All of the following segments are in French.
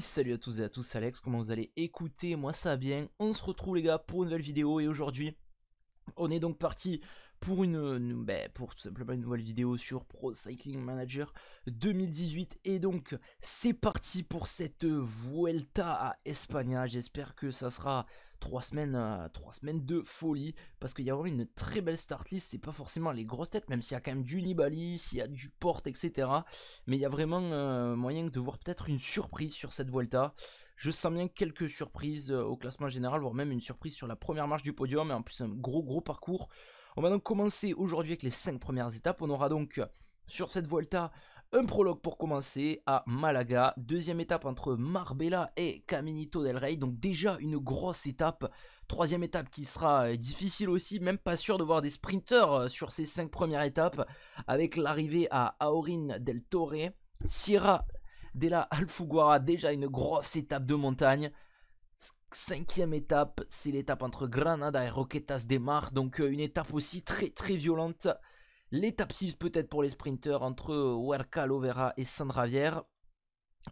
salut à tous et à tous, Alex, comment vous allez Écoutez, moi ça va bien, on se retrouve les gars pour une nouvelle vidéo et aujourd'hui on est donc parti pour une, bah, pour simplement une nouvelle vidéo sur Pro Cycling Manager 2018 et donc c'est parti pour cette Vuelta à Espagna, j'espère que ça sera trois semaines, euh, semaines de folie parce qu'il y a vraiment une très belle start list. C'est pas forcément les grosses têtes, même s'il y a quand même du Nibali, s'il y a du Porte, etc. Mais il y a vraiment euh, moyen de voir peut-être une surprise sur cette volta. Je sens bien quelques surprises euh, au classement général, voire même une surprise sur la première marche du podium. Et en plus, un gros gros parcours. On va donc commencer aujourd'hui avec les 5 premières étapes. On aura donc sur cette Volta un prologue pour commencer à Malaga, deuxième étape entre Marbella et Caminito del Rey, donc déjà une grosse étape. Troisième étape qui sera difficile aussi, même pas sûr de voir des sprinters euh, sur ces cinq premières étapes, avec l'arrivée à Aorin del Torre, Sierra de la Alfuguara, déjà une grosse étape de montagne. Cinquième étape, c'est l'étape entre Granada et Roquetas de Mar, donc euh, une étape aussi très très violente. L'étape 6 peut-être pour les sprinters entre euh, Huerca Lovera et Sandravière.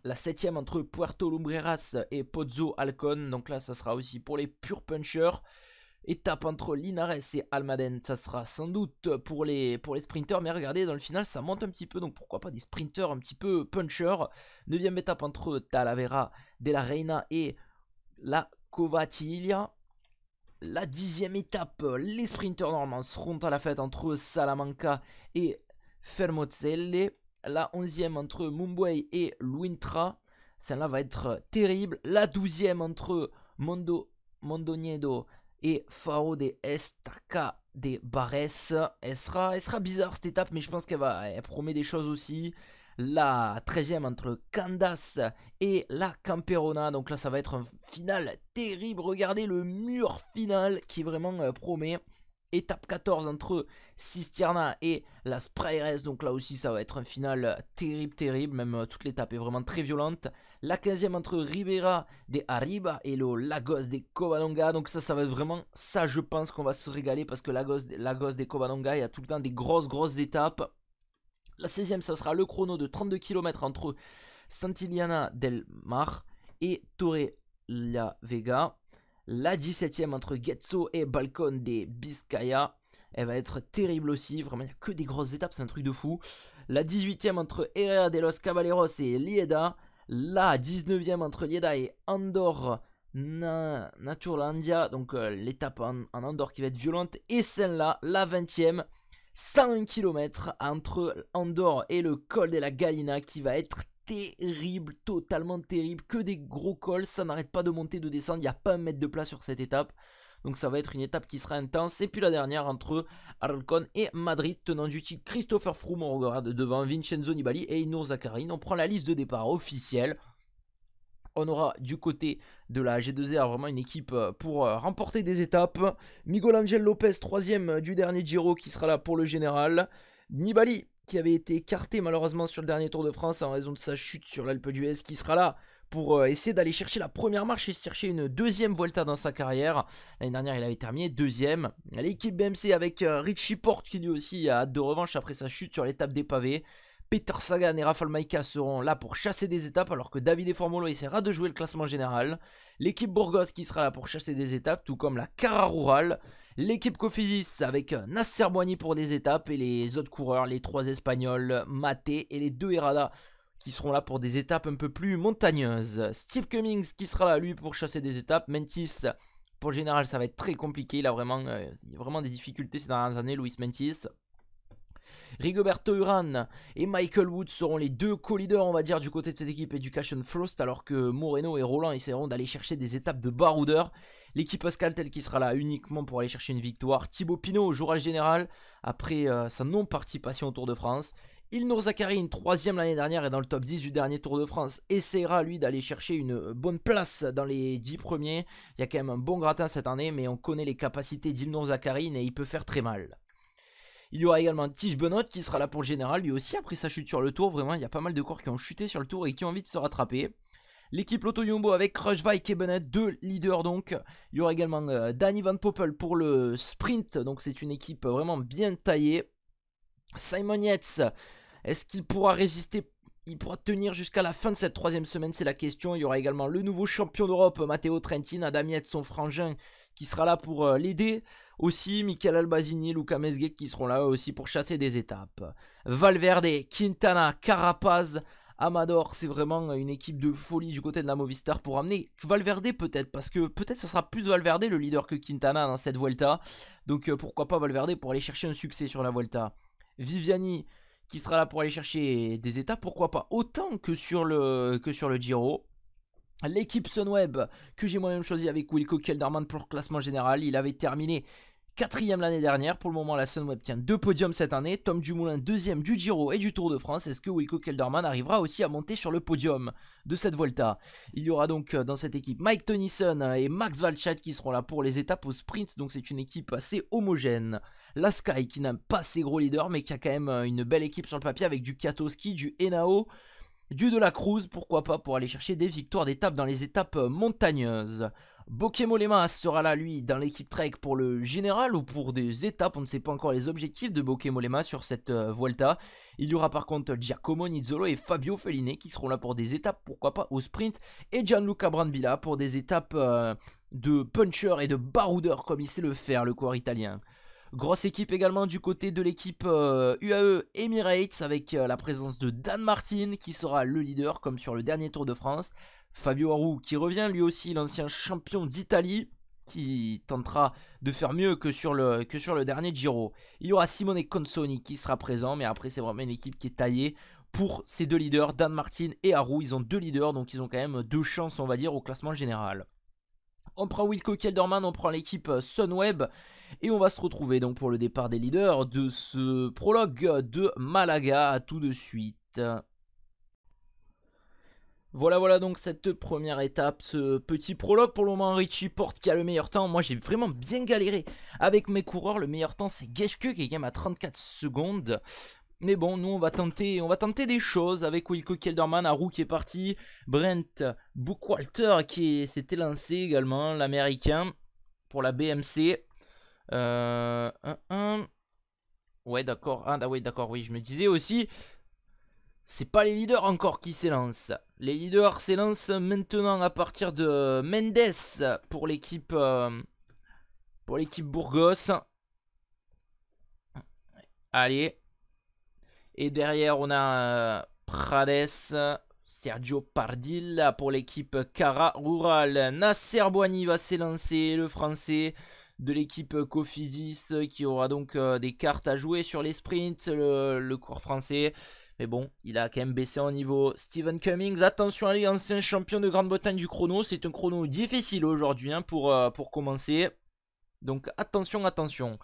La septième entre Puerto Lumbreras et Pozzo Alcon. Donc là, ça sera aussi pour les purs punchers. Étape entre Linares et Almaden, ça sera sans doute pour les, pour les sprinters, mais regardez, dans le final, ça monte un petit peu, donc pourquoi pas des sprinters un petit peu punchers. Neuvième étape entre Talavera, De La Reina et La Covatilia. La dixième étape, les sprinters normands seront à la fête entre Salamanca et Fermozelle. La onzième entre Mumbai et Luintra. Celle-là va être terrible. La douzième entre Mondo, Mondoniedo et Faro de Estaca de Barres. Elle sera, sera bizarre cette étape, mais je pense qu'elle va, elle promet des choses aussi la 13e entre Candace et la Camperona. Donc là, ça va être un final terrible. Regardez le mur final qui est vraiment euh, promet. Étape 14 entre Sistiana et la Sprayres. Donc là aussi, ça va être un final euh, terrible, terrible. Même euh, toute l'étape est vraiment très violente. La 15e entre Ribera des Arriba et le Lagos des Covadonga. Donc ça, ça va être vraiment ça, je pense qu'on va se régaler parce que Lagos, Lagos des Covadonga, il y a tout le temps des grosses, grosses étapes la 16e, ça sera le chrono de 32 km entre Santillana del Mar et Torre la Vega. La 17e entre Getzo et Balcon de Biscaya. Elle va être terrible aussi. Vraiment, il n'y a que des grosses étapes, c'est un truc de fou. La 18e entre Herrera de los Caballeros et Lieda. La 19e entre Lieda et Andorre Naturlandia. Donc euh, l'étape en, en, Andorre qui va être violente. Et celle-là, la 20e, 100 km entre Andorre et le col de la Galina qui va être terrible, totalement terrible, que des gros cols, ça n'arrête pas de monter, de descendre, il n'y a pas un mètre de place sur cette étape. Donc ça va être une étape qui sera intense. Et puis la dernière entre Arcon et Madrid, tenant du titre Christopher Froome, on regarde devant Vincenzo Nibali et Inur Zakarin. On prend la liste de départ officielle. On aura du côté de la G2R e, vraiment une équipe euh, pour euh, remporter des étapes. Miguel Angel Lopez, troisième euh, du dernier Giro, qui sera là pour le général. Nibali, qui avait été écarté malheureusement sur le dernier Tour de France hein, en raison de sa chute sur l'Alpe d'Huez, qui sera là pour essayer d'aller chercher la première marche et chercher une deuxième volta dans sa carrière. L'année dernière, il avait terminé deuxième. L'équipe BMC avec Richie Porte qui lui aussi a hâte de revanche après sa chute sur l'étape des pavés. Peter Sagan et Rafael Maïka seront là pour chasser des étapes alors que David Formolo essaiera de jouer le classement général. L'équipe Burgos qui sera là pour chasser des étapes, tout comme la Cara Rural. L'équipe Cofidis avec Nasser Boigny pour des étapes et les autres coureurs, les trois Espagnols, Maté et les deux Herada qui seront là pour des étapes un peu plus montagneuses. Steve Cummings qui sera là lui pour chasser des étapes. Mentis pour le général ça va être très compliqué. Il a vraiment, euh, vraiment des difficultés ces dernières années, Louis Mentis. Rigoberto Uran et Michael Woods seront les deux co-leaders, on va dire, du côté de cette équipe Education Frost alors que Moreno et Roland essaieront d'aller chercher des étapes de baroudeur. L'équipe telle qui sera là uniquement pour aller chercher une victoire. Thibaut Pinot au journal général, après euh, sa non-participation au Tour de France. Ilnour une troisième l'année dernière et dans le top 10 du dernier Tour de France, essaiera lui d'aller chercher une bonne place dans les 10 premiers. Il y a quand même un bon gratin cette année, mais on connaît les capacités d'Ilnour Zakarin et il peut faire très mal. Il y aura également Tige Benoît qui sera là pour le général, lui aussi après sa chute sur le tour. Vraiment, il y a pas mal de corps qui ont chuté sur le tour et qui ont envie de se rattraper. L'équipe Lotto Yumbo avec Crush Vike et Bennett, deux leaders donc. Il y aura également euh, Danny Van Poppel pour le sprint, donc c'est une équipe vraiment bien taillée. Simon Yates, est-ce qu'il pourra résister il pourra tenir jusqu'à la fin de cette troisième semaine, c'est la question. Il y aura également le nouveau champion d'Europe, Matteo Trentin, Adam Yates, son frangin, qui sera là pour euh, l'aider. Aussi, Michael Albazini, Luca Mesguet qui seront là aussi pour chasser des étapes. Valverde, Quintana, Carapaz, Amador, c'est vraiment une équipe de folie du côté de la Movistar pour amener Valverde peut-être, parce que peut-être ça sera plus Valverde le leader que Quintana dans cette Vuelta. Donc euh, pourquoi pas Valverde pour aller chercher un succès sur la Vuelta. Viviani qui sera là pour aller chercher des étapes, pourquoi pas autant que sur le, que sur le Giro. L'équipe Sunweb, que j'ai moi-même choisi avec Wilco Kelderman pour le classement général, il avait terminé quatrième l'année dernière. Pour le moment, la Sunweb tient deux podiums cette année. Tom Dumoulin deuxième du Giro et du Tour de France. Est-ce que Wilco Kelderman arrivera aussi à monter sur le podium de cette Volta Il y aura donc euh, dans cette équipe Mike Tennyson et Max Valchat qui seront là pour les étapes au sprint. Donc c'est une équipe assez homogène. La Sky qui n'aime pas ses gros leaders mais qui a quand même euh, une belle équipe sur le papier avec du ski, du Enao, Dieu de la Cruz, pourquoi pas, pour aller chercher des victoires d'étape dans les étapes euh, montagneuses. Molema sera là, lui, dans l'équipe Trek pour le général ou pour des étapes. On ne sait pas encore les objectifs de Molema sur cette Volta. Euh, Vuelta. Il y aura par contre Giacomo Nizzolo et Fabio Felline qui seront là pour des étapes, pourquoi pas, au sprint. Et Gianluca Brandvilla pour des étapes euh, de puncher et de baroudeur, comme il sait le faire, le corps italien. Grosse équipe également du côté de l'équipe UAE euh, Emirates avec euh, la présence de Dan Martin qui sera le leader comme sur le dernier Tour de France. Fabio Aru qui revient lui aussi l'ancien champion d'Italie qui tentera de faire mieux que sur le, que sur le dernier Giro. Il y aura Simone Consoni qui sera présent mais après c'est vraiment une équipe qui est taillée pour ces deux leaders, Dan Martin et Arou. Ils ont deux leaders, donc ils ont quand même deux chances, on va dire, au classement général. On prend Wilco Kelderman, on prend l'équipe euh, Sunweb et on va se retrouver donc pour le départ des leaders de ce prologue de Malaga. tout de suite. Voilà, voilà donc cette première étape, ce petit prologue. Pour le moment, Richie Porte qui a le meilleur temps. Moi, j'ai vraiment bien galéré avec mes coureurs. Le meilleur temps, c'est Geshke qui est quand à 34 secondes. Mais bon, nous, on va tenter, on va tenter des choses avec Wilco Kelderman, Haru qui est parti, Brent Bookwalter qui s'était lancé également, l'américain, pour la BMC. Euh, Ouais, d'accord. Ah, bah oui, d'accord, oui, je me disais aussi. C'est pas les leaders encore qui s'élancent. Les leaders s'élancent maintenant à partir de Mendes pour l'équipe euh, pour l'équipe Burgos. Allez, et derrière, on a euh, Prades, Sergio Pardil pour l'équipe Cara Rural. Nasser va s'élancer, le français de l'équipe Cofidis qui aura donc euh, des cartes à jouer sur les sprints, le, cours français. Mais bon, il a quand même baissé en niveau. Stephen Cummings, attention à lui, ancien champion de Grande-Bretagne du chrono. C'est un chrono difficile aujourd'hui hein, pour, euh, pour commencer. Donc attention, attention.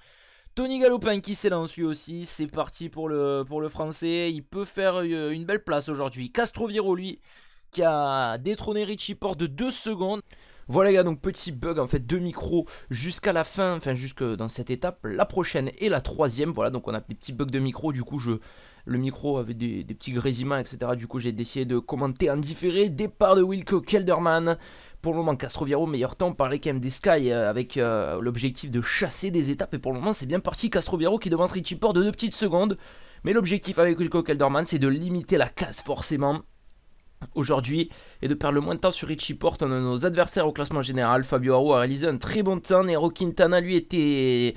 Tony Galopin qui s'élance lui aussi, c'est parti pour le, pour le français, il peut faire euh, une belle place aujourd'hui. Castroviro lui, qui a détrôné Richie Porte de 2 secondes. Voilà les gars, donc petit bug en fait, de micro jusqu'à la fin, enfin jusque dans cette étape, la prochaine et la troisième. Voilà, donc on a des petits bugs de micro, du coup je le micro avait des, petits grésillements, etc. Du coup, j'ai décidé de commenter en différé. Départ de Wilco Kelderman. Pour le moment, Castroviro, meilleur temps. On parlait quand même des Sky euh, avec euh, l'objectif de chasser des étapes. Et pour le moment, c'est bien parti. Castroviro qui devance Richie Port de deux petites secondes. Mais l'objectif avec Wilco Kelderman, c'est de limiter la casse, forcément aujourd'hui et de perdre le moins de temps sur Richie Porte, un de nos adversaires au classement général. Fabio Haro a réalisé un très bon temps. Nero Quintana lui était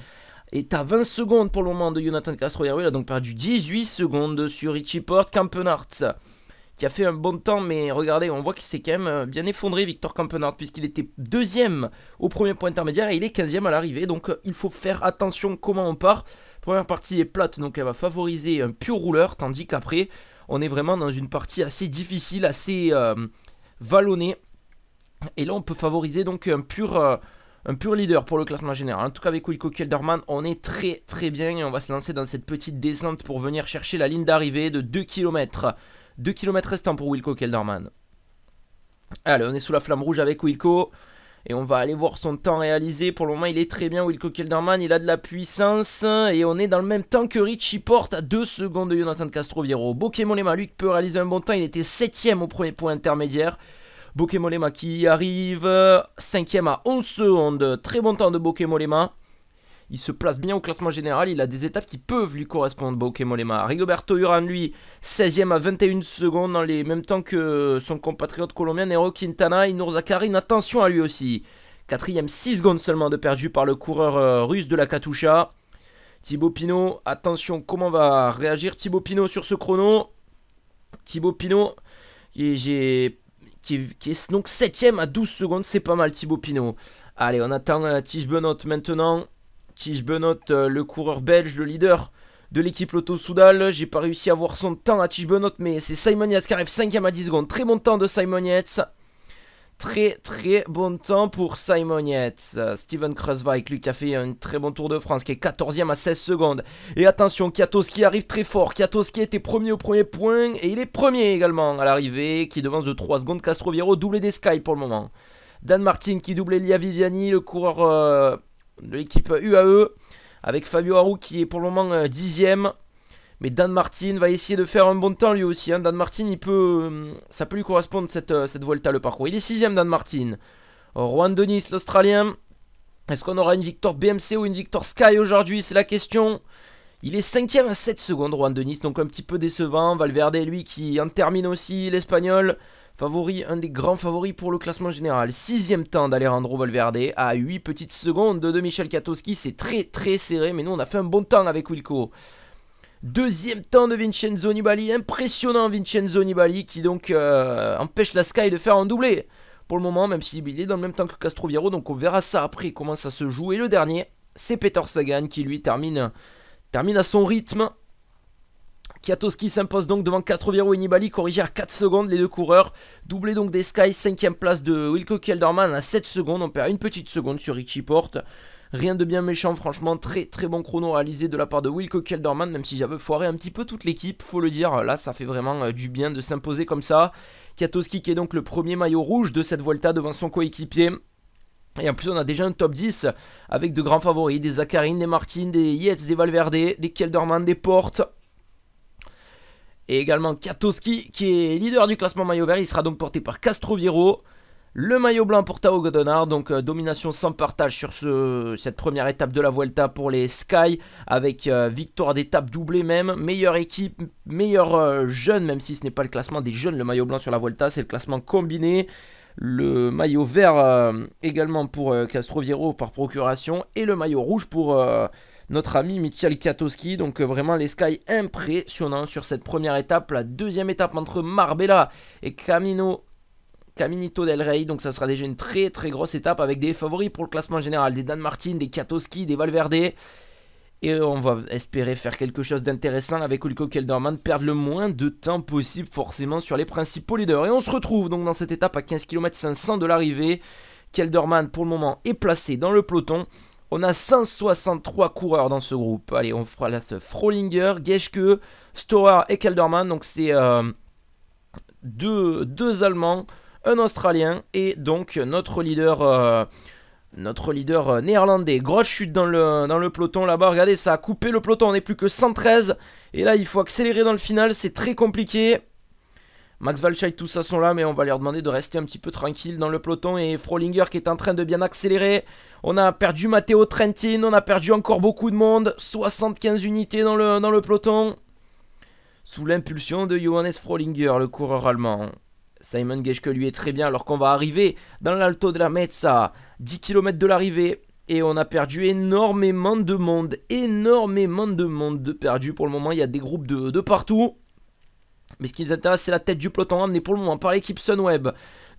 est à 20 secondes pour le moment de Jonathan Castro Il a donc perdu 18 secondes sur Richie Porte. Campenart qui a fait un bon temps, mais regardez, on voit qu'il s'est quand même euh, bien effondré, Victor Campenart, puisqu'il était deuxième au premier point intermédiaire et il est 15e à l'arrivée. Donc euh, il faut faire attention comment on part. Première partie est plate, donc elle va favoriser un pur rouleur, tandis qu'après, on est vraiment dans une partie assez difficile, assez euh, vallonnée. Et là, on peut favoriser donc un pur, euh, un pur leader pour le classement général. En tout cas, avec Wilco Kelderman, on est très très bien et on va se lancer dans cette petite descente pour venir chercher la ligne d'arrivée de 2 km. 2 km restant pour Wilco Kelderman. Allez, on est sous la flamme rouge avec Wilco. Et on va aller voir son temps réalisé. Pour le moment, il est très bien. Wilco Kelderman, il a de la puissance. Et on est dans le même temps que Richie Porte à 2 secondes de Jonathan Castroviero. Bokemolema, lui, peut réaliser un bon temps. Il était 7 au premier point intermédiaire. Bouquet-Molema qui arrive 5ème euh, à 11 secondes. Très bon temps de Bouquet-Molema il se place bien au classement général, il a des étapes qui peuvent lui correspondre, Bokemolema. Rigoberto Uran, lui, 16 e à 21 secondes, dans les mêmes temps que son compatriote colombien Nero Quintana. Inur Zakarin, attention à lui aussi. Quatrième, 6 secondes seulement de perdu par le coureur euh, russe de la Katusha. Thibaut Pinot, attention, comment va réagir Thibaut Pinot sur ce chrono Thibaut Pinot, qui, est, donc 7ème à 12 secondes, c'est pas mal Thibaut Pinot. Allez, on attend la euh, Tige maintenant. Tige benot euh, le coureur belge, le leader de l'équipe Lotto Soudal. J'ai pas réussi à voir son temps à benot mais c'est Simon Yates qui arrive 5 à 10 secondes. Très bon temps de Simon Yates. Très très bon temps pour Simon Yates. Euh, Steven Kreuzweig, lui qui a fait un très bon tour de France, qui est 14ème à 16 secondes. Et attention, Kiatoski arrive très fort. Kiatoski était premier au premier point et il est premier également à l'arrivée, qui devance de 3 secondes. Castroviero, doublé des Sky pour le moment. Dan Martin qui double Lia Viviani, le coureur euh, de l'équipe UAE avec Fabio Harou qui est pour le moment euh, dixième. Mais Dan Martin va essayer de faire un bon temps lui aussi. Hein. Dan Martin, il peut, euh, ça peut lui correspondre cette, euh, cette Volta le parcours. Il est sixième Dan Martin. Juan Denis, l'Australien. Est-ce qu'on aura une victoire BMC ou une victoire Sky aujourd'hui C'est la question. Il est cinquième à 7 secondes, Juan Denis, donc un petit peu décevant. Valverde, lui, qui en termine aussi, l'Espagnol favori, un des grands favoris pour le classement général. Sixième temps d'Alejandro Valverde à 8 petites secondes de Michel Katowski. C'est très très serré, mais nous on a fait un bon temps avec Wilco. Deuxième temps de Vincenzo Nibali, impressionnant Vincenzo Nibali qui donc euh, empêche la Sky de faire un doublé pour le moment, même s'il est dans le même temps que Castroviero, donc on verra ça après comment ça se joue. Et le dernier, c'est Peter Sagan qui lui termine, termine à son rythme Kiatowski s'impose donc devant Viro et Nibali, corrigé à 4 secondes les deux coureurs. Doublé donc des Sky, 5ème place de Wilco Kelderman à 7 secondes. On perd une petite seconde sur Richie Porte. Rien de bien méchant, franchement, très très bon chrono réalisé de la part de Wilco Kelderman, même si j'avais foiré un petit peu toute l'équipe, faut le dire, là ça fait vraiment euh, du bien de s'imposer comme ça. Kiatowski qui est donc le premier maillot rouge de cette Volta devant son coéquipier. Et en plus, on a déjà un top 10 avec de grands favoris, des Zakarin, des Martin, des Yates, des Valverde, des Kelderman, des Portes. Et également Katowski qui est leader du classement maillot vert. Il sera donc porté par Castroviro. Le maillot blanc pour Tao Godonard, donc euh, domination sans partage sur cette première étape de la Vuelta pour les Sky, avec euh, victoire d'étape doublée même, meilleure équipe, meilleur euh, jeune, même si ce n'est pas le classement des jeunes, le maillot blanc sur la Vuelta, c'est le classement combiné. Le maillot vert également pour Castroviro par procuration, et le maillot rouge pour notre ami Michel Kiatowski. Donc euh, vraiment les Sky impressionnants sur cette première étape. La deuxième étape entre Marbella et Camino Caminito del Rey, donc ça sera déjà une très très grosse étape avec des favoris pour le classement général, des Dan Martin, des Katoski, des Valverde. Et on va espérer faire quelque chose d'intéressant avec Ulko Kelderman, perdre le moins de temps possible forcément sur les principaux leaders. Et on se retrouve donc dans cette étape à 15 km 500 de l'arrivée. Kelderman pour le moment est placé dans le peloton. On a 163 coureurs dans ce groupe. Allez, on fera là ce Frolinger, Geschke, Storer et Kelderman. Donc c'est euh, deux, deux, Allemands, un Australien et donc notre leader... Euh, notre leader euh, néerlandais. Grosse chute dans le, dans le peloton là-bas. Regardez, ça a coupé le peloton. On n'est plus que 113. Et là, il faut accélérer dans le final. C'est très compliqué. Max Valchai, tout ça sont là, mais on va leur demander de rester un petit peu tranquille dans le peloton. Et Frolinger qui est en train de bien accélérer. On a perdu Matteo Trentin, on a perdu encore beaucoup de monde. 75 unités dans le, dans le peloton. Sous l'impulsion de Johannes Frolinger, le coureur allemand. Simon Geschke lui est très bien alors qu'on va arriver dans l'Alto de la à 10 km de l'arrivée. Et on a perdu énormément de monde, énormément de monde de perdu. Pour le moment, il y a des groupes de, de partout. Mais ce qui nous intéresse, c'est la tête du peloton emmené hein, pour le moment par l'équipe Sunweb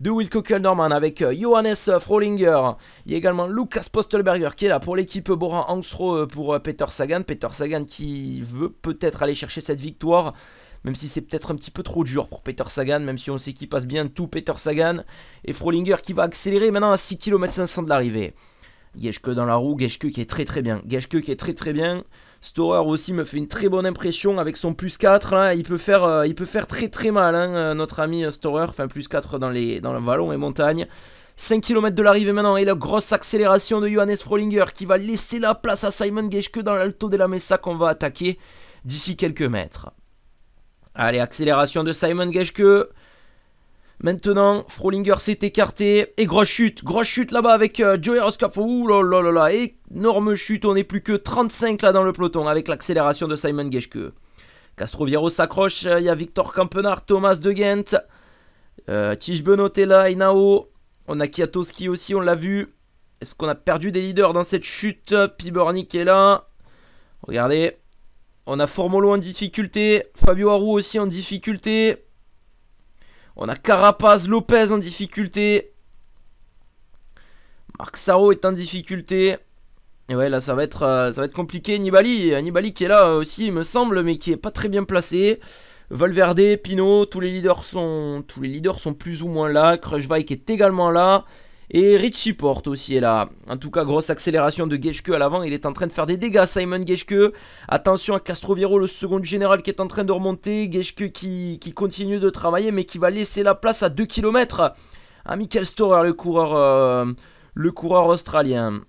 de Wilco Keldorman avec euh, Johannes Frolinger. Il y a également Lucas Postelberger qui est là pour l'équipe Bora Angstro euh, pour euh, Peter Sagan. Peter Sagan qui veut peut-être aller chercher cette victoire. Même si c'est peut-être un petit peu trop dur pour Peter Sagan, même si on sait qu'il passe bien tout Peter Sagan. Et Frolinger qui va accélérer maintenant à 6 km 500 de l'arrivée. Geshke dans la roue, Geshke qui est très très bien. Geshke qui est très très bien. Storer aussi me fait une très bonne impression avec son plus 4. Hein. Il, peut faire, euh, il peut faire très très mal, hein, euh, notre ami Storer. Euh, enfin, plus 4 dans, les, dans le vallon et montagne. 5 km de l'arrivée maintenant et la grosse accélération de Johannes Frollinger qui va laisser la place à Simon Geschke dans l'Alto de la Mesa qu'on va attaquer d'ici quelques mètres. Allez, accélération de Simon Geschke. Maintenant, Frolinger s'est écarté. Et grosse chute, grosse chute là-bas avec euh, Joey Roscoff. Ouh là là là là, énorme chute. On n'est plus que 35 là dans le peloton avec l'accélération de Simon Castro Viero s'accroche. Il y a Victor Campenard, Thomas De Ghent. Euh, est là, Inao. On a Kiatoski aussi, on l'a vu. Est-ce qu'on a perdu des leaders dans cette chute Pibornik est là. Regardez. On a Formolo en difficulté. Fabio Harou aussi en difficulté. On a Carapaz Lopez en difficulté. Marc Saro est en difficulté. Et ouais, là, ça va être, euh, ça va être compliqué. Nibali, euh, Nibali qui est là aussi, il me semble, mais qui est pas très bien placé. Valverde, Pinot, tous les leaders sont, tous les leaders sont plus ou moins là. qui est également là. Et Rich Support aussi est là. En tout cas, grosse accélération de Geschke à l'avant. Il est en train de faire des dégâts, Simon Geschke. Attention à Castroviro, le second général qui est en train de remonter. Geschke qui, continue de travailler, mais qui va laisser la place à 2 km à Michael Storer, le coureur, euh, le coureur australien.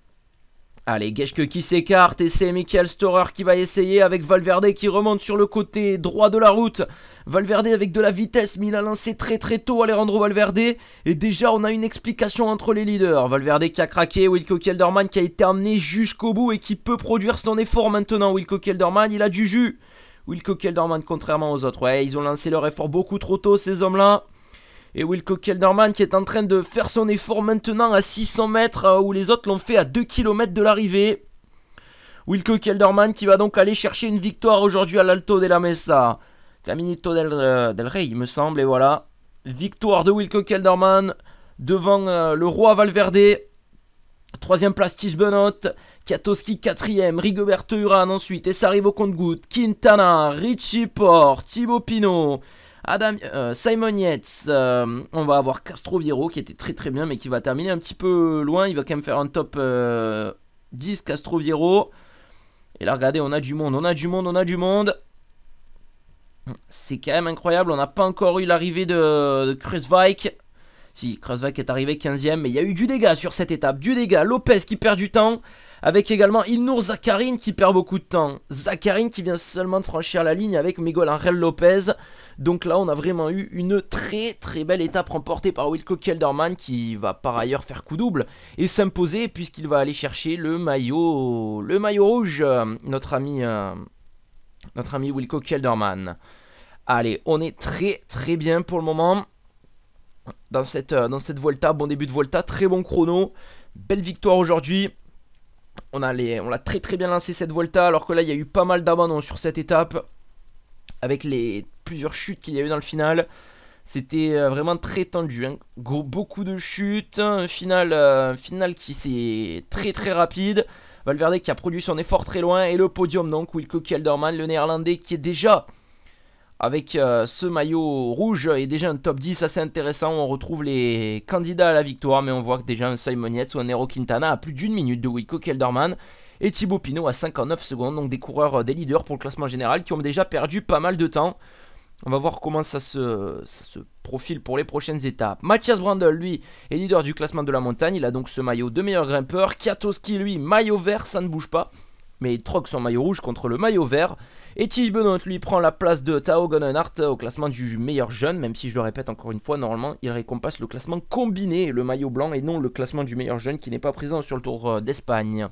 Allez, Geshke qui s'écarte et c'est Michael Storer qui va essayer avec Valverde qui remonte sur le côté droit de la route. Valverde avec de la vitesse, mais il a lancé hein, très très tôt Alejandro Valverde. Et déjà, on a une explication entre les leaders. Valverde qui a craqué, Wilco Kelderman qui a été amené jusqu'au bout et qui peut produire son effort maintenant. Wilco Kelderman, il a du jus. Wilco Kelderman, contrairement aux autres, ouais, ils ont lancé leur effort beaucoup trop tôt ces hommes-là. Et Wilco Kelderman qui est en train de faire son effort maintenant à 600 mètres euh, où les autres l'ont fait à 2 km de l'arrivée. Wilco Kelderman qui va donc aller chercher une victoire aujourd'hui à l'Alto de la Mesa. Caminito del, euh, Rey il me semble et voilà. Victoire de Wilco Kelderman devant euh, le roi Valverde. Troisième place Tish Kiatowski quatrième, Rigoberto Uran ensuite, et ça arrive au compte-goutte, Quintana, Richie Port, Thibaut Pinot, Adam, euh, Simon Yates, euh, on va avoir Castroviero qui était très très bien mais qui va terminer un petit peu loin. Il va quand même faire un top 10 euh, Castroviero. Et là regardez, on a du monde, on a du monde, on a du monde. C'est quand même incroyable, on n'a pas encore eu l'arrivée de, de Si, Kruzvike est arrivé 15ème, mais il y a eu du dégât sur cette étape, du dégât. Lopez qui perd du temps. Avec également Ilnour Zakarin qui perd beaucoup de temps. Zakarin qui vient seulement de franchir la ligne avec Miguel Angel Lopez. Donc là, on a vraiment eu une très très belle étape remportée par Wilco Kelderman qui va par ailleurs faire coup double et s'imposer puisqu'il va aller chercher le maillot, le maillot rouge, euh, notre ami, euh, notre ami Wilco Kelderman. Allez, on est très très bien pour le moment dans cette, euh, dans cette Volta. Bon début de Volta, très bon chrono. Belle victoire aujourd'hui. On a on l'a très très bien lancé cette Volta, alors que là il y a eu pas mal d'abandon sur cette étape, avec les plusieurs chutes qu'il y a eu dans le final. C'était euh, vraiment très tendu, hein. beaucoup de chutes, un final, euh, final qui s'est très très rapide. Valverde qui a produit son effort très loin et le podium donc Wilco Kelderman, le néerlandais qui est déjà avec euh, ce maillot rouge et déjà un top 10 assez intéressant. On retrouve les candidats à la victoire, mais on voit que déjà un Simon ou un Nero Quintana à plus d'une minute de Wilco Kelderman et Thibaut Pinot à 59 secondes. Donc des coureurs, euh, des leaders pour le classement général qui ont déjà perdu pas mal de temps. On va voir comment ça se, profile pour les prochaines étapes. Mathias Brandl, lui, est leader du classement de la montagne. Il a donc ce maillot de meilleur grimpeur. Kiatowski, lui, maillot vert, ça ne bouge pas. Mais il troque son maillot rouge contre le maillot vert. Et Tige Benoît lui prend la place de Tao Gonenhart euh, au classement du meilleur jeune, même si je le répète encore une fois, normalement il récompense le classement combiné, le maillot blanc, et non le classement du meilleur jeune qui n'est pas présent sur le Tour euh, d'Espagne.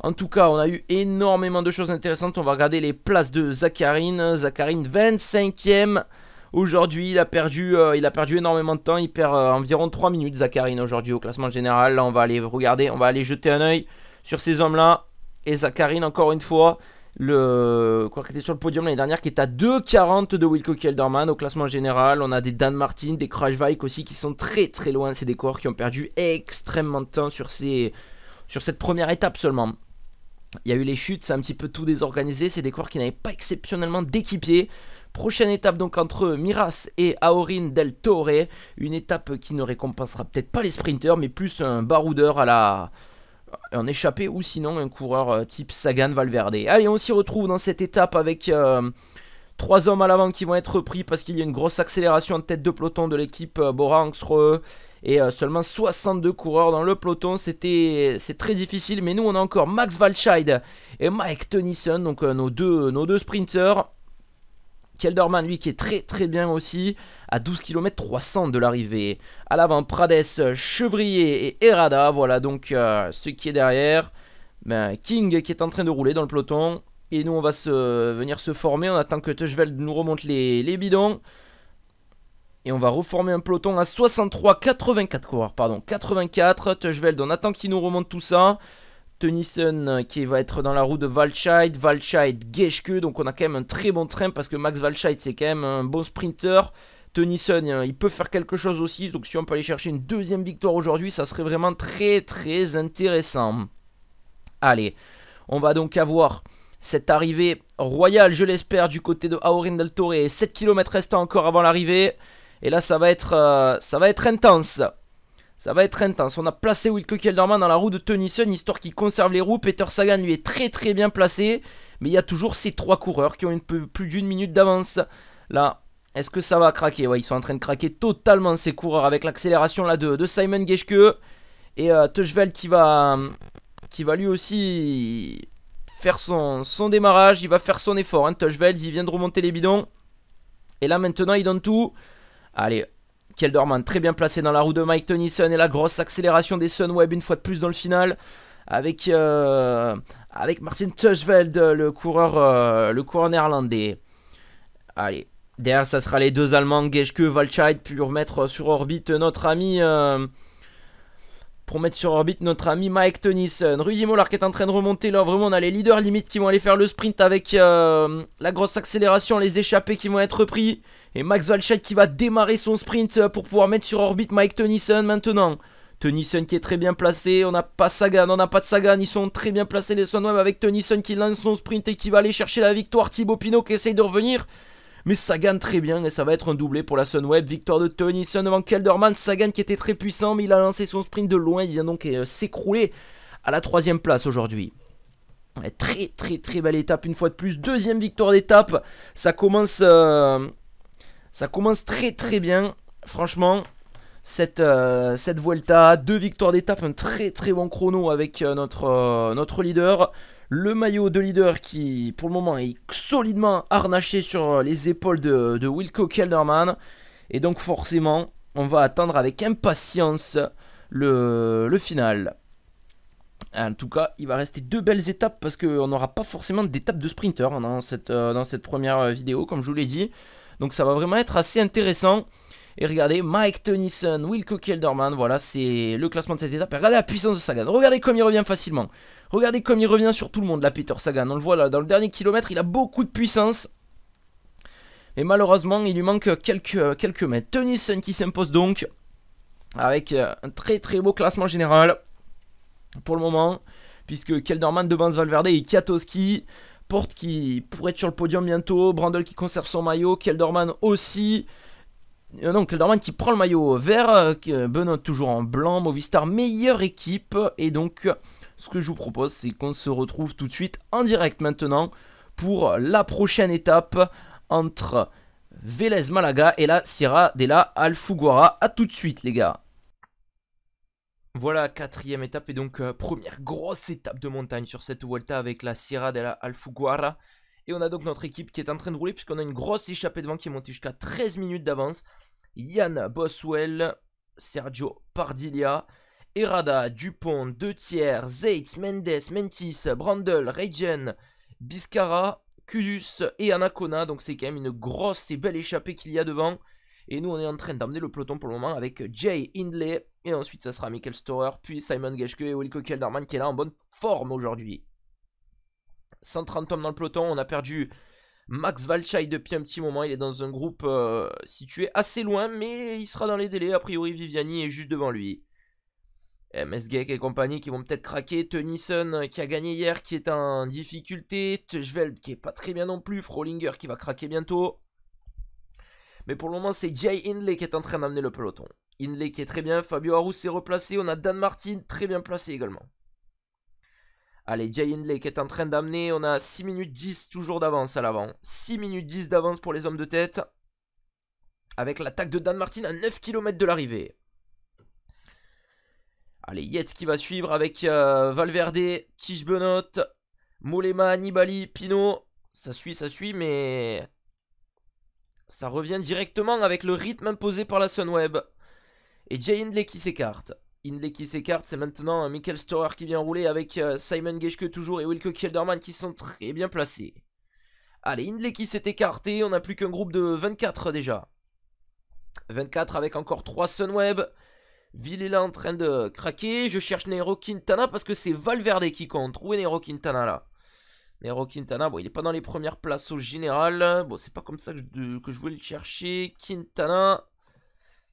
En tout cas, on a eu énormément de choses intéressantes. On va regarder les places de Zacharine. Zacharine 25ème. Aujourd'hui, il a perdu euh, il a perdu énormément de temps, il perd environ 3 minutes Zacharine aujourd'hui au classement général. Là, on va aller regarder, on va aller jeter un oeil sur ces hommes-là et Zacharine encore une fois le, quoi, qui était sur le podium l'année dernière, qui est à 2,40 de Wilco Kelderman au classement général. On a des Dan Martin, des Crash Vike aussi qui sont très très loin. C'est des coureurs qui ont perdu extrêmement de temps sur, ces, sur cette première étape seulement. Il y a eu les chutes, c'est un petit peu tout désorganisé. C'est des coureurs qui n'avaient pas exceptionnellement d'équipiers. Prochaine étape donc entre Miras et Aorin del Torre. Une étape qui ne récompensera peut-être pas les sprinteurs, mais plus un baroudeur à la en échappé ou sinon un coureur euh, type Sagan Valverde. Allez, on s'y retrouve dans cette étape avec 3 euh, trois hommes à l'avant qui vont être repris parce qu'il y a une grosse accélération en tête de peloton de l'équipe euh, Bora et seulement 62 coureurs dans le peloton. C'était c'est très difficile, mais nous on a encore Max Valscheid et Mike Tennyson, donc nos deux nos deux sprinters. Kelderman, lui, qui est très très bien aussi, à 12 km 300 de l'arrivée. À l'avant, Prades, Chevrier et Errada. Voilà donc euh, ce qui est derrière. Ben, King qui est en train de rouler dans le peloton. Et nous, on va venir se former. On attend que Tuchveld nous remonte les, bidons. Et on va reformer un peloton à 63, 84 coureurs, pardon, 84. Tuchveld on attend qu'il nous remonte tout ça. Tennyson euh, qui va être dans la roue de Valscheid, Valscheid, Geschke, donc on a quand même un très bon train parce que Max Valscheid c'est quand même un bon sprinter. Tennyson, euh, il peut faire quelque chose aussi, donc si on peut aller chercher une deuxième victoire aujourd'hui, ça serait vraiment très très intéressant. Allez, on va donc avoir cette arrivée royale, je l'espère, du côté de Aorin del Torre. 7 km restant encore avant l'arrivée. Et là, ça va être, euh, ça va être intense. Ça va être intense. On a placé Wilco Kelderman dans la roue de Tennyson, histoire qu'il conserve les roues. Peter Sagan lui est très très bien placé. Mais il y a toujours ces trois coureurs qui ont une plus d'une minute d'avance. Là, est-ce que ça va craquer Ouais, ils sont en train de craquer totalement ces coureurs avec l'accélération là de, Simon Geschke. Et euh, qui va, qui va lui aussi faire son, son démarrage. Il va faire son effort. Hein. il vient de remonter les bidons. Et là maintenant, il donne tout. Allez, Kelderman très bien placé dans la roue de Mike Tennyson et la grosse accélération des Sunweb une fois de plus dans le final. Avec, euh, avec Martin Tushveld, le coureur, euh, le néerlandais. Allez, derrière ça sera les deux Allemands, Geschke, Valchide, pour remettre sur orbite notre ami euh, pour mettre sur orbite notre ami Mike Tennyson. Rudy qui est en train de remonter là. Vraiment, on a les leaders limites qui vont aller faire le sprint avec la grosse accélération, les échappés qui vont être pris. Et Max Valchak qui va démarrer son sprint euh, pour pouvoir mettre sur orbite Mike Tennyson maintenant. Tennyson qui est très bien placé, on n'a pas Sagan, on n'a pas de Sagan, ils sont très bien placés les Sunweb avec Tennyson qui lance son sprint et qui va aller chercher la victoire, Thibaut Pinot qui essaye de revenir. Mais Sagan très bien et ça va être un doublé pour la Sunweb, victoire de Tennyson devant Kelderman, Sagan qui était très puissant mais il a lancé son sprint de loin, il vient donc euh, s'écrouler à la troisième place aujourd'hui. Très très très belle étape une fois de plus, deuxième victoire d'étape, ça commence... Euh, ça commence très très bien. Franchement, cette, euh, cette Vuelta, deux victoires d'étape, un très très bon chrono avec euh, notre, euh, notre leader. Le maillot de leader qui, pour le moment, est solidement harnaché sur les épaules de, Wilco Kelderman. Et donc, forcément, on va attendre avec impatience le, final. En tout cas, il va rester deux belles étapes parce qu'on n'aura pas forcément d'étape de sprinter hein, dans cette, dans cette première vidéo, comme je vous l'ai dit. Donc ça va vraiment être assez intéressant. Et regardez, Mike Tennyson, Wilco Kelderman, voilà, c'est le classement de cette étape. regardez la puissance de Sagan. Regardez comme il revient facilement. Regardez comme il revient sur tout le monde, la Peter Sagan. On le voit là, dans le dernier kilomètre, il a beaucoup de puissance. Et malheureusement, il lui manque quelques, quelques mètres. Tennyson qui s'impose donc avec euh, un très très beau classement général pour le moment. Puisque Kelderman devance Valverde et Kiatowski. Porte qui pourrait être sur le podium bientôt, Brandle qui conserve son maillot, Kelderman aussi. Euh, non, Kelderman qui prend le maillot vert, euh, euh, Benoît toujours en blanc, Movistar meilleure équipe. Et donc, ce que je vous propose, c'est qu'on se retrouve tout de suite en direct maintenant pour la prochaine étape entre Vélez Malaga et la Sierra de la Alfuguara. A tout de suite, les gars. Voilà, quatrième étape et donc euh, première grosse étape de montagne sur cette Vuelta avec la Sierra de la Alfuguara. Et on a donc notre équipe qui est en train de rouler puisqu'on a une grosse échappée devant qui est montée jusqu'à 13 minutes d'avance. Yann Boswell, Sergio Pardilia, Errada, Dupont, De Thiers, Zaitz, Mendes, Mentis, Brandel, Regen, Biscara, Culus et Anacona. Donc c'est quand même une grosse et belle échappée qu'il y a devant. Et nous, on est en train d'amener le peloton pour le moment avec Jay Hindley. Et ensuite, ça sera Michael Storer, puis Simon Geschke et Wilco Kelderman qui est là en bonne forme aujourd'hui. 130 hommes dans le peloton, on a perdu Max Valchai depuis un petit moment. Il est dans un groupe euh, situé assez loin, mais il sera dans les délais. A priori, Viviani est juste devant lui. MS et compagnie qui vont peut-être craquer. Tennyson qui a gagné hier, qui est en difficulté. Tejveld qui est pas très bien non plus. Frolinger qui va craquer bientôt. Mais pour le moment, c'est Jay Hindley qui est en train d'amener le peloton. Hindley qui est très bien, Fabio Arrous s'est replacé, on a Dan Martin très bien placé également. Allez, Jay Hindley qui est en train d'amener, on a 6 minutes 10 toujours d'avance à l'avant. 6 minutes 10 d'avance pour les hommes de tête. Avec l'attaque de Dan Martin à 9 km de l'arrivée. Allez, Yates qui va suivre avec euh, Valverde, Tige Molema, Nibali, Pino. Ça suit, ça suit, mais ça revient directement avec le rythme imposé par la Sunweb. Et Jay Hindley qui s'écarte. Hindley qui s'écarte, c'est maintenant euh, Michael Storer qui vient rouler avec euh, Simon Geschke toujours et Wilke Kielderman qui sont très bien placés. Allez, Hindley qui s'est écarté, on n'a plus qu'un groupe de 24 déjà. 24 avec encore 3 Sunweb. Ville est en train de craquer. Je cherche Nero Quintana parce que c'est Valverde qui compte. Où est Nero Quintana là Nero Quintana, bon, il n'est pas dans les premières places au général. Bon, c'est pas comme ça que je, que je voulais le chercher. Quintana.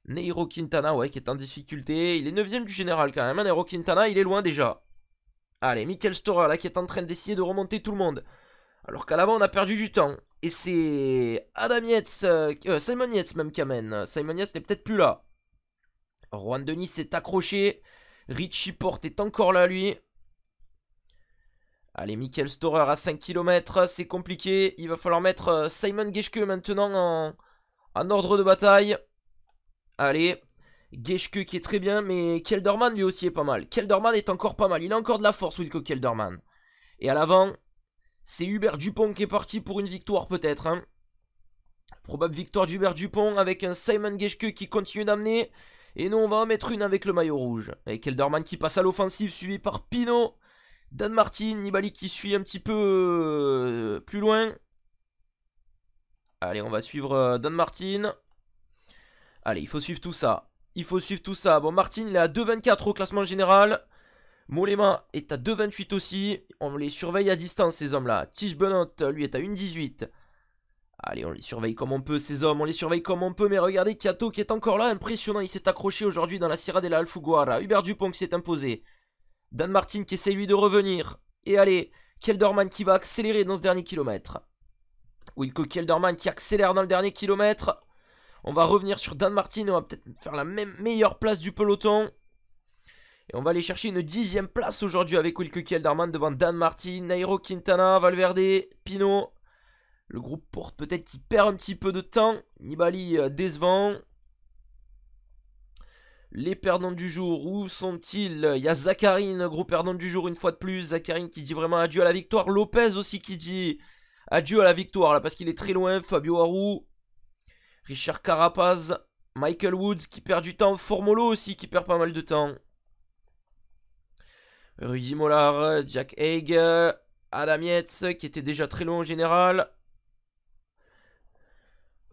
Nero Quintana, ouais, qui est en difficulté. Il est 9 du général quand même. Hein, Nero Quintana, il est loin déjà. Allez, Michael Stora, là, qui est en train d'essayer de remonter tout le monde. Alors qu'à l'avant, on a perdu du temps. Et c'est Adam Yates, euh, euh, Simon Yates même qui amène. Simon Yates n'est peut-être plus là. Juan Denis s'est accroché. Richie Porte est encore là, lui. Allez, Michael Storer à 5 km, c'est compliqué. Il va falloir mettre euh, Simon Geschke maintenant en, ordre de bataille. Allez, Geschke qui est très bien, mais Kelderman lui aussi est pas mal. Kelderman est encore pas mal, il a encore de la force Wilco Kelderman. Et à l'avant, c'est Hubert Dupont qui est parti pour une victoire peut-être. Hein. Probable victoire d'Hubert Dupont avec un Simon Geschke qui continue d'amener. Et nous on va en mettre une avec le maillot rouge. Et Kelderman qui passe à l'offensive suivi par Pinot. Dan Martin, Nibali qui suit un petit peu euh, plus loin. Allez, on va suivre euh, Dan Martin. Allez, il faut suivre tout ça. Il faut suivre tout ça. Bon, Martin, il est à 2,24 au classement général. Molema est à 2,28 aussi. On les surveille à distance, ces hommes-là. Tige lui, est à 1,18. Allez, on les surveille comme on peut, ces hommes. On les surveille comme on peut. Mais regardez, Kato qui est encore là. Impressionnant. Il s'est accroché aujourd'hui dans la Sierra de la Alfuguara. Hubert Dupont qui s'est imposé. Dan Martin qui essaie lui de revenir. Et allez, Kelderman qui va accélérer dans ce dernier kilomètre. Wilco Kelderman qui accélère dans le dernier kilomètre. On va revenir sur Dan Martin. On va peut-être faire la même meilleure place du peloton. Et on va aller chercher une dixième place aujourd'hui avec Wilco Kelderman devant Dan Martin, Nairo Quintana, Valverde, Pino. Le groupe porte peut-être qui perd un petit peu de temps. Nibali euh, décevant. Les perdants du jour, où sont-ils Il y a Zacharine, gros perdant du jour une fois de plus. Zacharine qui dit vraiment adieu à la victoire. Lopez aussi qui dit adieu à la victoire là parce qu'il est très loin. Fabio Harou, Richard Carapaz, Michael Woods qui perd du temps. Formolo aussi qui perd pas mal de temps. Rudy Mollard, Jack Haig, Adam qui était déjà très loin en général.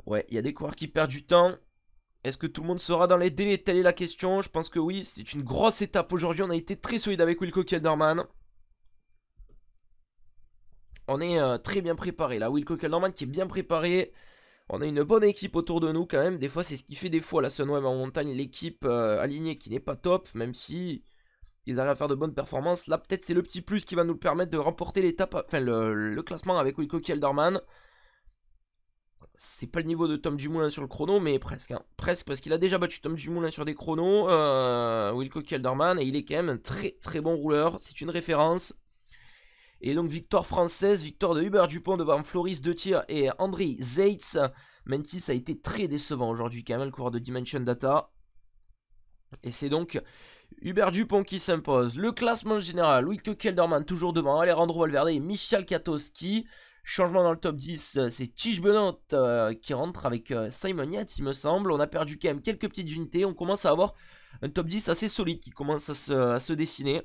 Ouais, il y a des coureurs qui perdent du temps. Est-ce que tout le monde sera dans les délais Telle est la question. Je pense que oui. C'est une grosse étape aujourd'hui. On a été très solide avec Wilco Kelderman. On est euh, très bien préparé. Là, Wilco Kelderman qui est bien préparé. On a une bonne équipe autour de nous quand même. Des fois, c'est ce qui fait des fois la Sunweb en montagne. L'équipe euh, alignée qui n'est pas top, même si ils arrivent à faire de bonnes performances. Là, peut-être c'est le petit plus qui va nous permettre de remporter l'étape, enfin le, le, classement avec Wilco Kelderman c'est pas le niveau de Tom Dumoulin sur le chrono, mais presque. Hein. Presque, parce qu'il a déjà battu Tom Dumoulin sur des chronos, euh, Wilco Kelderman, et il est quand même un très très bon rouleur. C'est une référence. Et donc, victoire française, victoire de Hubert Dupont devant Floris De Tir et André Zeitz. Menti, ça a été très décevant aujourd'hui, quand même, le coureur de Dimension Data. Et c'est donc Hubert Dupont qui s'impose. Le classement général, Wilco Kelderman toujours devant Alejandro Valverde et Michel Katowski. Changement dans le top 10, euh, c'est Tige Benot euh, qui rentre avec euh, Simon Yates, il me semble. On a perdu quand même quelques petites unités. On commence à avoir un top 10 assez solide qui commence à se, dessiner.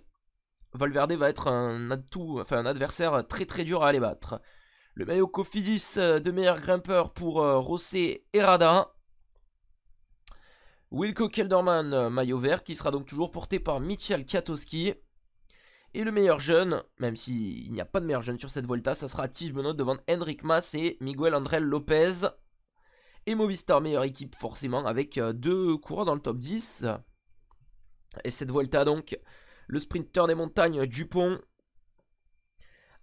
Valverde va être un, atout, enfin, un adversaire très très dur à aller battre. Le maillot Cofidis de meilleur grimpeur pour Rossé et Rada. Wilco Kelderman, maillot vert, qui sera donc toujours porté par Michel Kiatowski. Et le meilleur jeune, même s'il n'y a pas de meilleur jeune sur cette Volta, ça sera Tige Benoît devant Henrik Mas et Miguel André Lopez. Et Movistar, meilleure équipe forcément, avec euh, deux coureurs dans le top 10. Et cette Volta donc, le sprinter des montagnes Dupont.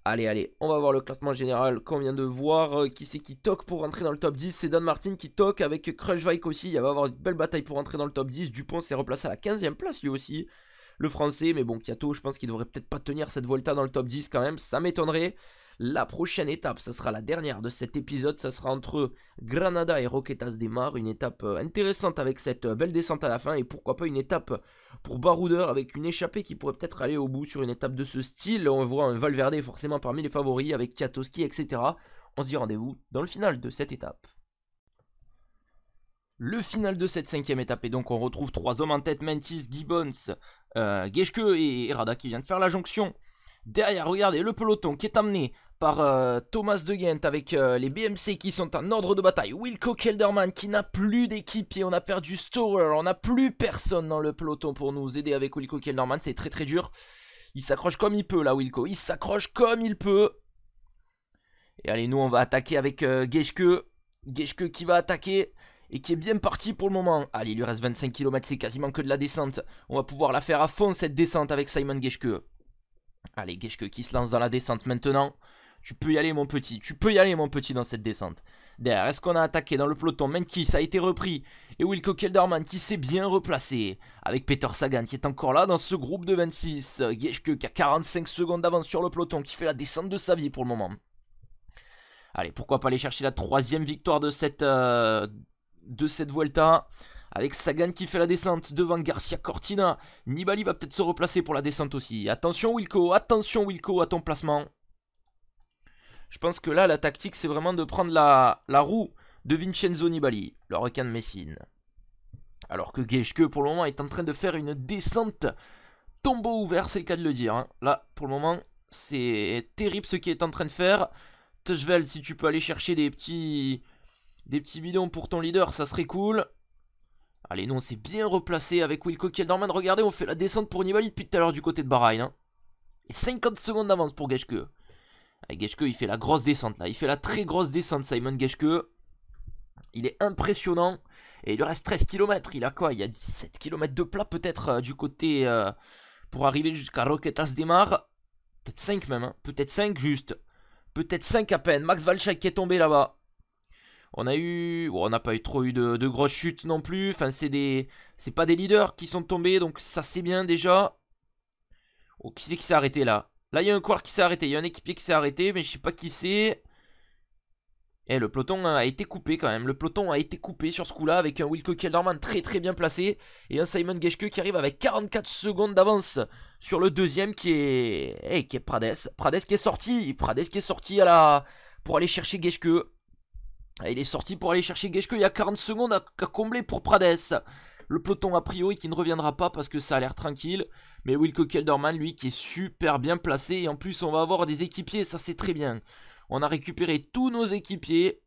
Allez, allez, on va voir le classement général qu'on vient de voir. Euh, qui c'est qui toque pour rentrer dans le top 10 C'est Dan Martin qui toque avec Crunchvike aussi. Il va avoir une belle bataille pour rentrer dans le top 10. Dupont s'est replacé à la 15 e place lui aussi le français, mais bon, Kiato, je pense qu'il devrait peut-être pas tenir cette Volta dans le top 10 quand même, ça m'étonnerait. La prochaine étape, ça sera la dernière de cet épisode, ça sera entre Granada et Roquetas des Mars, une étape euh, intéressante avec cette euh, belle descente à la fin et pourquoi pas une étape pour Baroudeur avec une échappée qui pourrait peut-être aller au bout sur une étape de ce style. On voit un Valverde forcément parmi les favoris avec Kiatoski, etc. On se dit rendez-vous dans le final de cette étape. Le final de cette cinquième étape et donc on retrouve trois hommes en tête, Mantis, Gibbons, euh, et, Rada qui de faire la jonction. Derrière, regardez le peloton qui est amené par euh, Thomas De Ghent avec euh, les BMC qui sont en ordre de bataille. Wilco Kelderman qui n'a plus d'équipier, on a perdu Storer, on n'a plus personne dans le peloton pour nous aider avec Wilco Kelderman, c'est très très dur. Il s'accroche comme il peut là Wilco, il s'accroche comme il peut. Et allez nous on va attaquer avec euh, Geshke qui va attaquer et qui est bien parti pour le moment. Allez, il lui reste 25 km, c'est quasiment que de la descente. On va pouvoir la faire à fond cette descente avec Simon Geschke. Allez, Geschke qui se lance dans la descente maintenant. Tu peux y aller mon petit, tu peux y aller mon petit dans cette descente. Derrière, est-ce qu'on a attaqué dans le peloton ça a été repris. Et Wilco Kelderman qui s'est bien replacé. Avec Peter Sagan qui est encore là dans ce groupe de 26. Geschke qui a 45 secondes d'avance sur le peloton qui fait la descente de sa vie pour le moment. Allez, pourquoi pas aller chercher la troisième victoire de cette, euh, de cette Vuelta. Avec Sagan qui fait la descente devant Garcia Cortina. Nibali va peut-être se replacer pour la descente aussi. Attention Wilco, attention Wilco à ton placement. Je pense que là, la tactique, c'est vraiment de prendre la, roue de Vincenzo Nibali, le requin de Messine. Alors que Geschke, pour le moment, est en train de faire une descente tombeau ouvert, c'est le cas de le dire. Hein. Là, pour le moment, c'est terrible ce qu'il est en train de faire. Tushveld, si tu peux aller chercher des petits des petits bidons pour ton leader, ça serait cool. Allez, nous on s'est bien replacé avec Wilco Norman Regardez, on fait la descente pour Nivali depuis tout à l'heure du côté de Bahreïn. Hein. Et 50 secondes d'avance pour Geshke. Geshke, il fait la grosse descente là. Il fait la très grosse descente, Simon Geshke. Il est impressionnant. Et il lui reste 13 km. Il a quoi Il y a 17 km de plat peut-être euh, du côté... Euh, pour arriver jusqu'à Roquetas démarre. Peut-être 5 même. Hein. Peut-être 5 juste. Peut-être 5 à peine. Max Valchak qui est tombé là-bas. On a eu, on n'a pas eu trop eu de, grosses chutes non plus. Enfin, c'est des, c'est pas des leaders qui sont tombés, donc ça c'est bien déjà. Oh, qui c'est qui s'est arrêté là Là, il y a un coureur qui s'est arrêté, il y a un équipier qui s'est arrêté, mais je sais pas qui c'est. Eh, le peloton a été coupé quand même. Le peloton a été coupé sur ce coup-là avec un Wilco Kelderman très très bien placé et un Simon Geschke qui arrive avec 44 secondes d'avance sur le deuxième qui est Eh qui est Prades. Prades qui est sorti, Prades qui est sorti à la pour aller chercher Geschke. Il est sorti pour aller chercher Geschke, il y a 40 secondes à, combler pour Prades. Le peloton a priori qui ne reviendra pas parce que ça a l'air tranquille. Mais Wilco Kelderman, lui, qui est super bien placé. Et en plus, on va avoir des équipiers, ça c'est très bien. On a récupéré tous nos équipiers.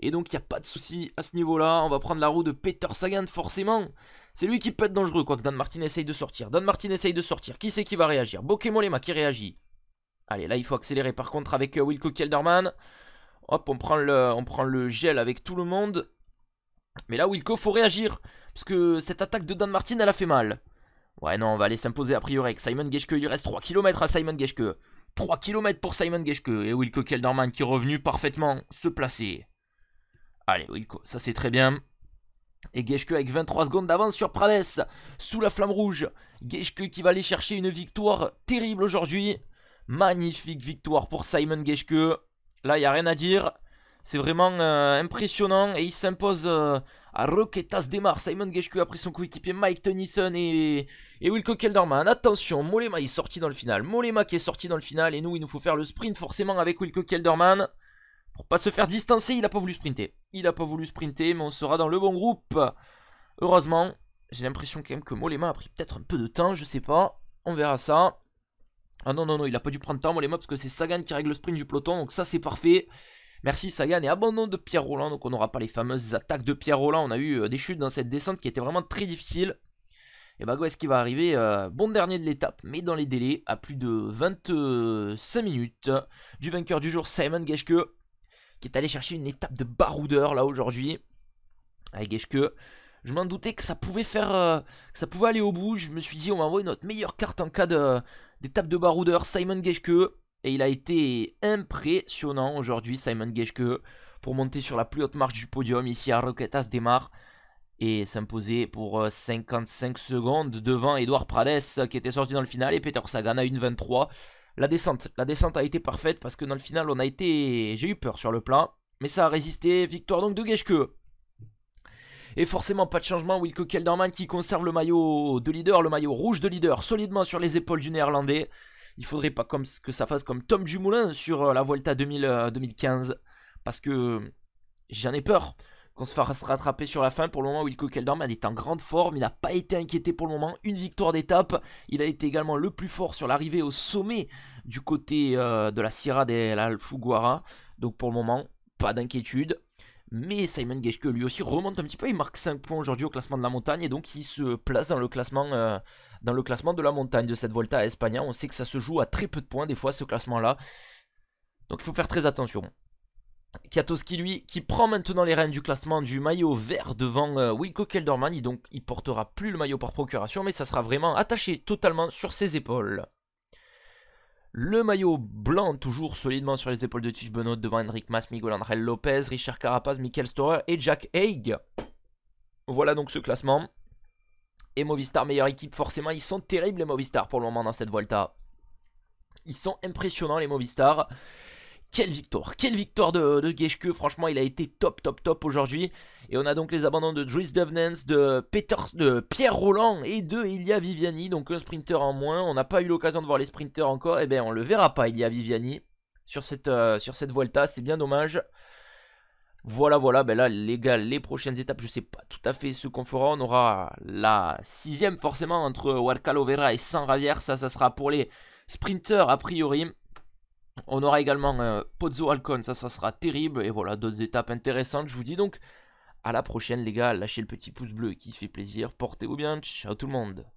Et donc, il n'y a pas de souci à ce niveau-là. On va prendre la roue de Peter Sagan, forcément. C'est lui qui peut être dangereux, quoique Dan Martin essaye de sortir. Dan Martin essaye de sortir. Qui c'est qui va réagir Bokemolema qui réagit. Allez, là, il faut accélérer par contre avec euh, Wilco Kelderman. Hop, on prend, le, gel avec tout le monde. Mais là, Wilco, faut réagir. Parce que cette attaque de Dan Martin, elle a fait mal. Ouais, non, on va aller s'imposer a priori avec Simon Geschke. Il reste 3 km à Simon Geschke. 3 km pour Simon Geschke. Et Wilco Kelderman qui est revenu parfaitement se placer. Allez, Wilco, ça c'est très bien. Et Geschke avec 23 secondes d'avance sur Prades. Sous la flamme rouge. Geschke qui va aller chercher une victoire terrible aujourd'hui. Magnifique victoire pour Simon Geschke. Là, il n'y a rien à dire. C'est vraiment euh, impressionnant. Et il s'impose euh, à Roquetas démarre. Simon Geshku a pris son coéquipier Mike Tennyson et, et Wilco Kelderman. Attention, Molema est sorti dans le final. Molema qui est sorti dans le final. Et nous, il nous faut faire le sprint forcément avec Wilco Kelderman. Pour pas se faire distancer, il n'a pas voulu sprinter. Il n'a pas voulu sprinter, mais on sera dans le bon groupe. Heureusement, j'ai l'impression quand même que Molema a pris peut-être un peu de temps, je sais pas. On verra ça. Ah non, non, non, il a pas dû prendre temps, les parce que c'est Sagan qui règle le sprint du peloton, donc ça c'est parfait. Merci Sagan et abandon de Pierre Roland, donc on n'aura pas les fameuses attaques de Pierre Roland. On a eu euh, des chutes dans cette descente qui était vraiment très difficile. Et bah est-ce qui va arriver euh, bon dernier de l'étape, mais dans les délais, à plus de 25 minutes du vainqueur du jour, Simon Geschke, qui est allé chercher une étape de baroudeur là aujourd'hui. Allez Geschke, je m'en doutais que ça pouvait faire, euh, que ça pouvait aller au bout. Je me suis dit, on va envoyer notre meilleure carte en cas de, des tapes de baroudeur Simon Geschke. Et il a été impressionnant aujourd'hui, Simon Geschke, pour monter sur la plus haute marche du podium ici à Roquetas démarre et s'imposer pour 55 euh, secondes devant Edouard Prades qui était sorti dans le final et Peter Sagan à 1.23. La descente, la descente a été parfaite parce que dans le final on a été, j'ai eu peur sur le plat, mais ça a résisté. Victoire donc de Geschke et forcément, pas de changement. Wilco Kelderman qui conserve le maillot de leader, le maillot rouge de leader, solidement sur les épaules du néerlandais. Il faudrait pas comme, que ça fasse comme Tom Dumoulin sur euh, la Volta 2015. Euh, Parce que j'en ai peur qu'on se fasse rattraper sur la fin. Pour le moment, Wilco Kelderman est en grande forme. Il n'a pas été inquiété pour le moment. Une victoire d'étape. Il a été également le plus fort sur l'arrivée au sommet du côté euh, de la Sierra de la Fuguara. Donc pour le moment, pas d'inquiétude. Mais Simon Geschke lui aussi remonte un petit peu, il marque 5 points aujourd'hui au classement de la montagne et donc il se place dans le classement, euh, dans le classement de la montagne de cette Volta à Espagna. On sait que ça se joue à très peu de points des fois ce classement-là. Donc il faut faire très attention. Kiatoski lui qui prend maintenant les rênes du classement du maillot vert devant euh, Wilco Kelderman, il donc il portera plus le maillot par procuration mais ça sera vraiment attaché totalement sur ses épaules. Le maillot blanc toujours solidement sur les épaules de Tiff Benoît devant Henrik Mas, Miguel André Lopez, Richard Carapaz, Michael Storer et Jack Haig. Voilà donc ce classement. Et Movistar, meilleure équipe, forcément, ils sont terribles les Movistar pour le moment dans cette Volta. Ils sont impressionnants les Movistar. Quelle victoire, quelle victoire de, de franchement il a été top top top aujourd'hui. Et on a donc les abandons de Dries Devnens, de, de Pierre Roland et de Ilia Viviani, donc un sprinter en moins. On n'a pas eu l'occasion de voir les sprinters encore, et eh bien on le verra pas Ilia Viviani sur cette, euh, sur cette Volta, c'est bien dommage. Voilà, voilà, ben là, les gars, les prochaines étapes, je sais pas tout à fait ce qu'on fera. On aura la sixième, forcément, entre Vera et San Ravière. Ça, ça sera pour les sprinters, a priori. On aura également un euh, Pozzo Alcon, ça, ça sera terrible. Et voilà, d'autres étapes intéressantes. Je vous dis donc à la prochaine, les gars. Lâchez le petit pouce bleu qui fait plaisir. Portez-vous bien. Ciao tout le monde.